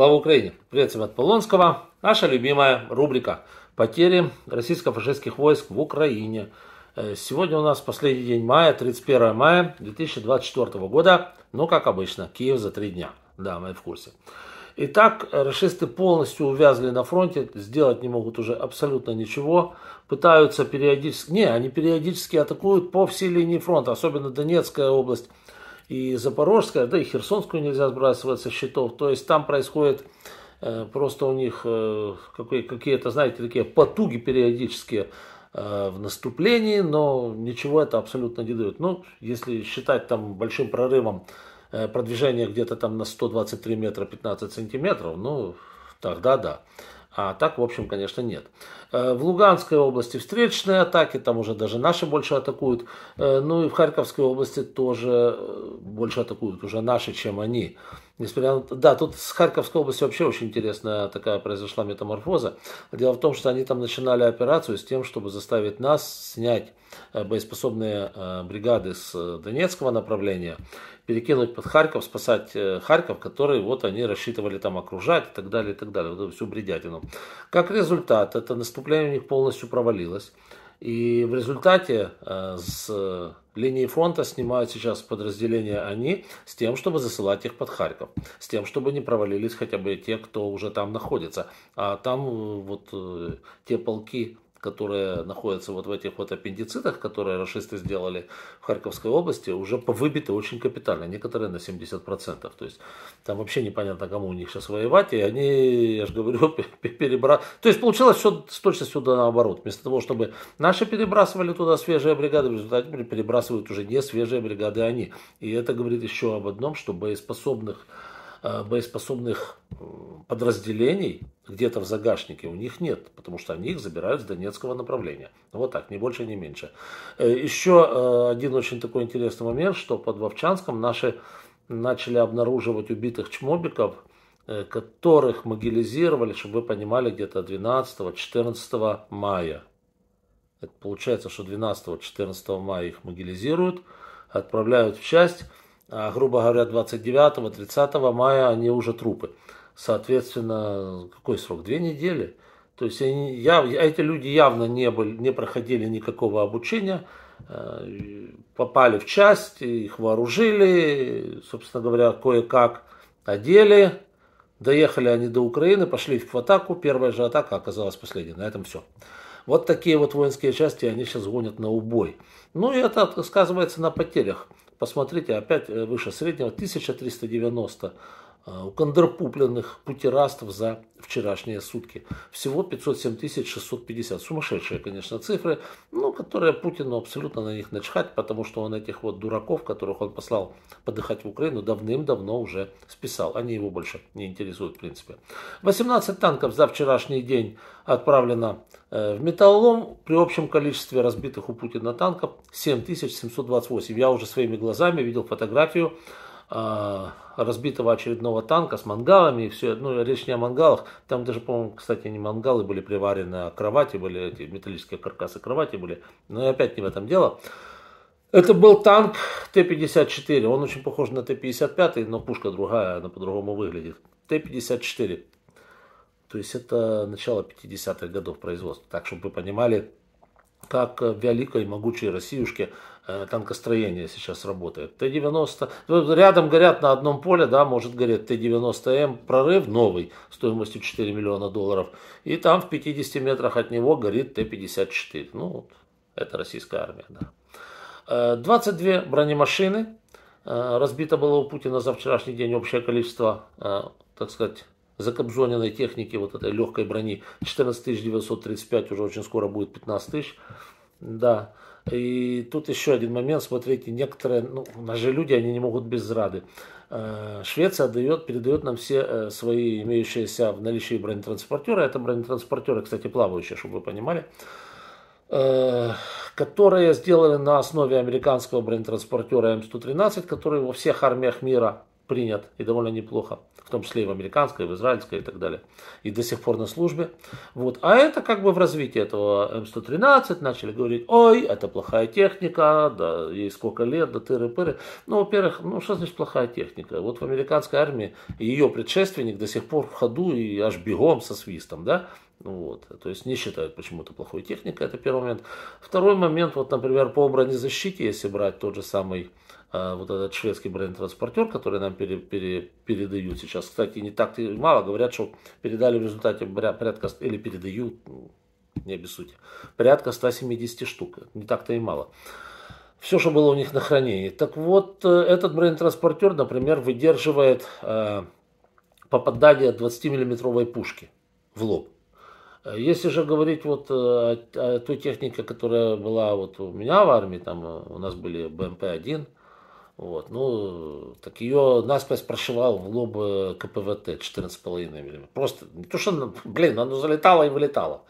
Слава Украине! Приветствуем от Полонского. Наша любимая рубрика «Потери российско-фашистских войск в Украине». Э, сегодня у нас последний день мая, 31 мая 2024 года. Ну, как обычно, Киев за три дня. Да, мы в курсе. Итак, расисты полностью увязли на фронте, сделать не могут уже абсолютно ничего. Пытаются периодически... Не, они периодически атакуют по всей линии фронта, особенно Донецкая область, и Запорожская, да и Херсонскую нельзя сбрасывать со счетов. То есть там происходит э, просто у них э, какие-то, знаете, такие потуги периодические э, в наступлении, но ничего это абсолютно не дает. Ну, если считать там большим прорывом продвижение где-то там на 123 метра 15 сантиметров, ну, тогда да. А так, в общем, конечно, нет. Э, в Луганской области встречные атаки, там уже даже наши больше атакуют. Э, ну и в Харьковской области тоже э, больше атакуют уже наши, чем они. Несмотря на... Да, тут с Харьковской области вообще очень интересная такая произошла метаморфоза. Дело в том, что они там начинали операцию с тем, чтобы заставить нас снять э, боеспособные э, бригады с э, Донецкого направления, перекинуть под Харьков, спасать Харьков, который вот они рассчитывали там окружать и так далее, и так далее, вот эту всю бредятину. Как результат, это наступление у них полностью провалилось. И в результате э, с линии фронта снимают сейчас подразделения они с тем, чтобы засылать их под Харьков, с тем, чтобы не провалились хотя бы те, кто уже там находится. А там э, вот э, те полки которые находятся вот в этих вот аппендицитах, которые расисты сделали в Харьковской области, уже выбиты очень капитально, некоторые на 70%. То есть там вообще непонятно, кому у них сейчас воевать, и они, я же говорю, перебрасывают. То есть получилось все с точностью до наоборот. Вместо того, чтобы наши перебрасывали туда свежие бригады, в результате перебрасывают уже не свежие бригады а они. И это говорит еще об одном, что боеспособных, э, боеспособных подразделений где-то в загашнике, у них нет, потому что они их забирают с донецкого направления. Ну, вот так, не больше, не меньше. Э, Еще э, один очень такой интересный момент, что под Вовчанском наши начали обнаруживать убитых чмобиков, э, которых могилизировали, чтобы вы понимали, где-то 12-14 мая. Это получается, что 12-14 мая их могилизируют, отправляют в часть, а, грубо говоря, 29-30 мая они уже трупы соответственно, какой срок? Две недели. То есть они, я, эти люди явно не, были, не проходили никакого обучения, э, попали в часть, их вооружили, собственно говоря, кое-как одели, доехали они до Украины, пошли в атаку, первая же атака оказалась последней, на этом все. Вот такие вот воинские части они сейчас гонят на убой. Ну и это сказывается на потерях. Посмотрите, опять э, выше среднего, 1390 Э, у укондерпупленных путерастов за вчерашние сутки. Всего 507 650. Сумасшедшие, конечно, цифры, но которые Путину абсолютно на них начхать, потому что он этих вот дураков, которых он послал подыхать в Украину, давным-давно уже списал. Они его больше не интересуют, в принципе. 18 танков за вчерашний день отправлено э, в металлолом. При общем количестве разбитых у Путина танков 7728. Я уже своими глазами видел фотографию а, разбитого очередного танка с мангалами и все. Ну, речь не о мангалах. Там даже, по-моему, кстати, не мангалы были приварены, а кровати были, эти металлические каркасы кровати были. Но опять не в этом дело. Это был танк Т-54. Он очень похож на Т-55, но пушка другая, она по-другому выглядит. Т-54. То есть это начало 50-х годов производства. Так, чтобы вы понимали, как в э, великой могучей Россиюшке э, танкостроение сейчас работает. Т-90, ну, рядом горят на одном поле, да, может гореть Т-90М, прорыв новый, стоимостью 4 миллиона долларов, и там в 50 метрах от него горит Т-54. Ну, это российская армия, да. 22 э, бронемашины, разбито было у Путина за вчерашний день общее количество, так сказать, закобзоненной техники, вот этой легкой брони. 14 935 уже очень скоро будет 15 тысяч. Да. И тут еще один момент, смотрите, некоторые, ну, у люди, они не могут без зрады. Э, Швеция отдает, передает нам все э, свои имеющиеся в наличии бронетранспортеры. Это бронетранспортеры, кстати, плавающие, чтобы вы понимали э, которые сделаны на основе американского бронетранспортера М113, который во всех армиях мира принят и довольно неплохо, в том числе и в американской, и в израильской и так далее, и до сих пор на службе. Вот. А это как бы в развитии этого М113 начали говорить, ой, это плохая техника, да, ей сколько лет, да тыры-пыры. Ну, во-первых, ну что значит плохая техника? Вот в американской армии ее предшественник до сих пор в ходу и аж бегом со свистом, да, ну вот, то есть не считают почему-то плохой техникой, это первый момент. Второй момент, вот, например, по бронезащите, если брать тот же самый э, вот этот шведский бронетранспортер, который нам пере, пере, передают сейчас. Кстати, не так мало, говорят, что передали в результате порядка, или передают, ну, не обессудьте, порядка 170 штук, не так-то и мало все, что было у них на хранении. Так вот, э, этот бронетранспортер, например, выдерживает э, попадание 20-миллиметровой пушки в лоб. Э, если же говорить вот э, о, о той технике, которая была вот у меня в армии, там э, у нас были БМП-1, вот, ну, так ее наспесь прошивал в лоб КПВТ 14,5 мм. Просто, не то что, ну, блин, оно залетало и вылетало.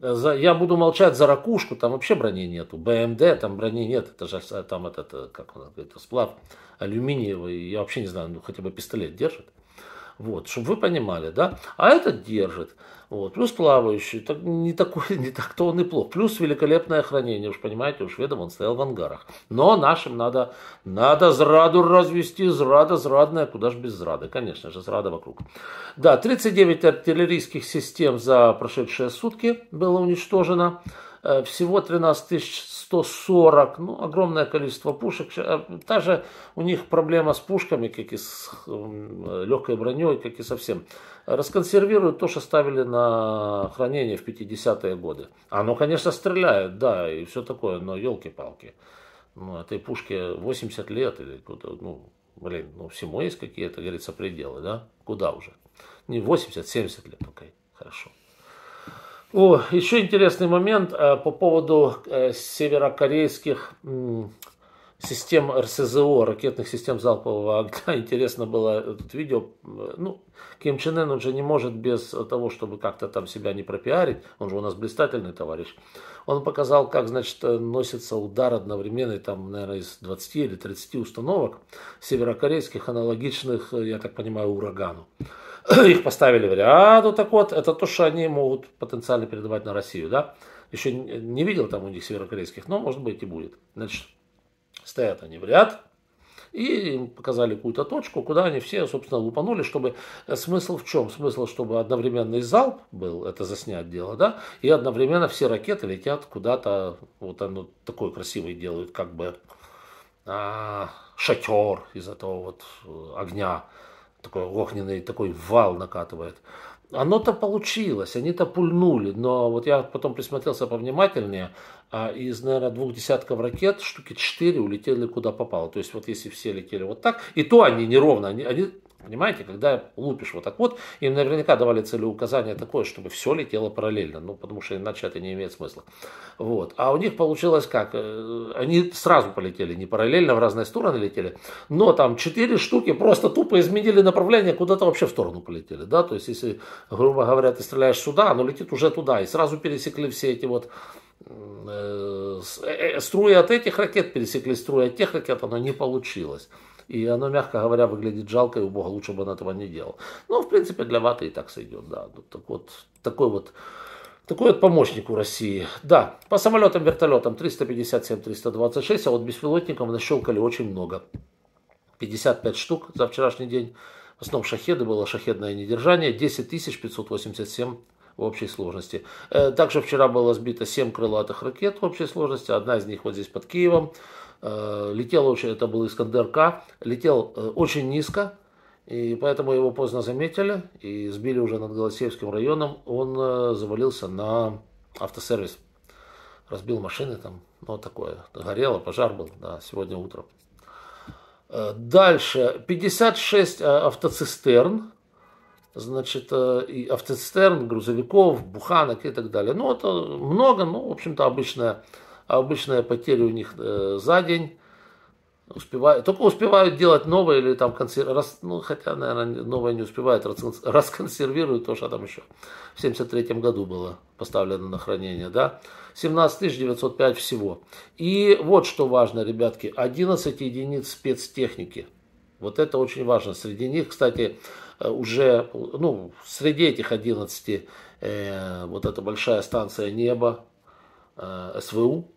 За, я буду молчать за ракушку, там вообще брони нету. БМД, там брони нет, это же там этот, как он говорит, сплав алюминиевый, я вообще не знаю, ну хотя бы пистолет держит. Вот, чтобы вы понимали, да. А этот держит. Вот, плюс плавающий, так, не такой, не так-то он и плох. Плюс великолепное хранение, уж понимаете, у шведов он стоял в ангарах. Но нашим надо, надо зраду развести, зрада, зрадная, куда же без зрады, конечно же, зрада вокруг. Да, 39 артиллерийских систем за прошедшие сутки было уничтожено. Э, всего 13 140, ну, огромное количество пушек. Э, та же у них проблема с пушками, как и с легкой броней, как и совсем. Расконсервируют то, что ставили на хранение в 50-е годы. Оно, конечно, стреляет, да, и все такое, но елки-палки. Ну, а этой пушке 80 лет или ну, блин, ну, всему есть какие-то, говорится, пределы, да? Куда уже? Не 80, 70 лет, окей, хорошо. О, еще интересный момент э, по поводу э, северокорейских систем РСЗО, ракетных систем залпового огня. Интересно было это видео. Ну, Ким Чен Ын, он же не может без того, чтобы как-то там себя не пропиарить. Он же у нас блистательный товарищ. Он показал, как, значит, носится удар одновременный, там, наверное, из 20 или 30 установок северокорейских, аналогичных, я так понимаю, урагану. Их поставили в ряд вот так вот. Это то, что они могут потенциально передавать на Россию, да? Еще не видел там у них северокорейских, но, может быть, и будет. Значит, Стоят они в ряд, и им показали какую-то точку, куда они все, собственно, лупанули, чтобы... Э, смысл в чем? Смысл, чтобы одновременный залп был, это заснять дело, да, и одновременно все ракеты летят куда-то, вот оно такое красивое делают, как бы а, шатер из этого вот э, огня, такой огненный, такой вал накатывает. Оно-то получилось, они-то пульнули, но вот я потом присмотрелся повнимательнее, а, из, наверное, двух десятков ракет штуки четыре улетели куда попало. То есть вот если все летели вот так, и то они неровно, они, они Понимаете, когда лупишь вот так вот, им наверняка давали целеуказание такое, чтобы все летело параллельно, ну, потому что иначе это не имеет смысла. Вот. А у них получилось как? Э, они сразу полетели, не параллельно, в разные стороны летели, но там четыре штуки просто тупо изменили направление, куда-то вообще в сторону полетели, да, то есть если, грубо говоря, ты стреляешь сюда, оно летит уже туда, и сразу пересекли все эти вот Э, э, э, струи от этих ракет пересекли струи от тех ракет, оно не получилось. И оно, мягко говоря, выглядит жалко, и у Бога лучше бы он этого не делал. Но ну, в принципе, для ваты и так сойдет, да. Ну, так вот, такой вот такой вот помощник у России. Да, по самолетам, вертолетам 357-326, а вот беспилотников нащелкали очень много. 55 штук за вчерашний день. В основном шахеды, было шахедное недержание. 10 587 в общей сложности. Э, также вчера было сбито 7 крылатых ракет в общей сложности. Одна из них вот здесь под Киевом. Э, летел очень, это был Искандер-К, летел э, очень низко, и поэтому его поздно заметили и сбили уже над Голосеевским районом. Он завалился на автосервис. Разбил машины там, ну такое. Горело, пожар был, да, сегодня утром. Дальше. 56 автоцистерн значит, э, и автоцистерн, грузовиков, буханок и так далее. Ну, это много, ну, в общем-то, обычная, обычная потеря у них э, за день. Успевают, только успевают делать новое или там консерв... ну, хотя, наверное, новое не успевают, расконсервируют то, что там еще в 73 году было поставлено на хранение, да. 17 905 всего. И вот что важно, ребятки, 11 единиц спецтехники. Вот это очень важно. Среди них, кстати, Э, уже, ну, среди этих 11, э, вот эта большая станция неба э, СВУ,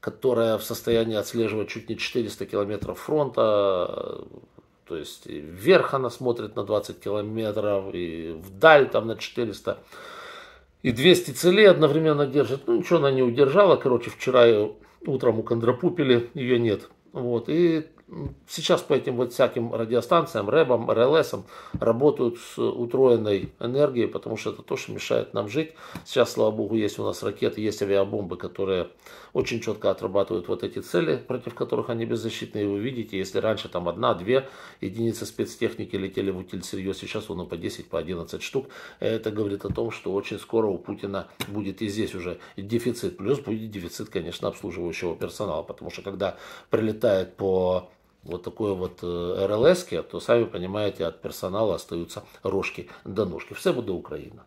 которая в состоянии отслеживать чуть не 400 километров фронта, э, то есть вверх она смотрит на 20 километров, и вдаль там на 400 и 200 целей одновременно держит. Ну, ничего она не удержала. Короче, вчера утром у Кондрапупили, ее нет. Вот, и Сейчас по этим вот всяким радиостанциям, рэбам, РЛСам работают с утроенной энергией, потому что это то, что мешает нам жить. Сейчас, слава богу, есть у нас ракеты, есть авиабомбы, которые очень четко отрабатывают вот эти цели, против которых они беззащитны. И вы видите, если раньше там одна-две единицы спецтехники летели в утиль сырье, сейчас он по 10, по 11 штук. Это говорит о том, что очень скоро у Путина будет и здесь уже дефицит. Плюс будет дефицит, конечно, обслуживающего персонала, потому что когда прилетает по вот такой вот э, РЛСки, то, сами понимаете, от персонала остаются рожки до ножки. Все буду Украина.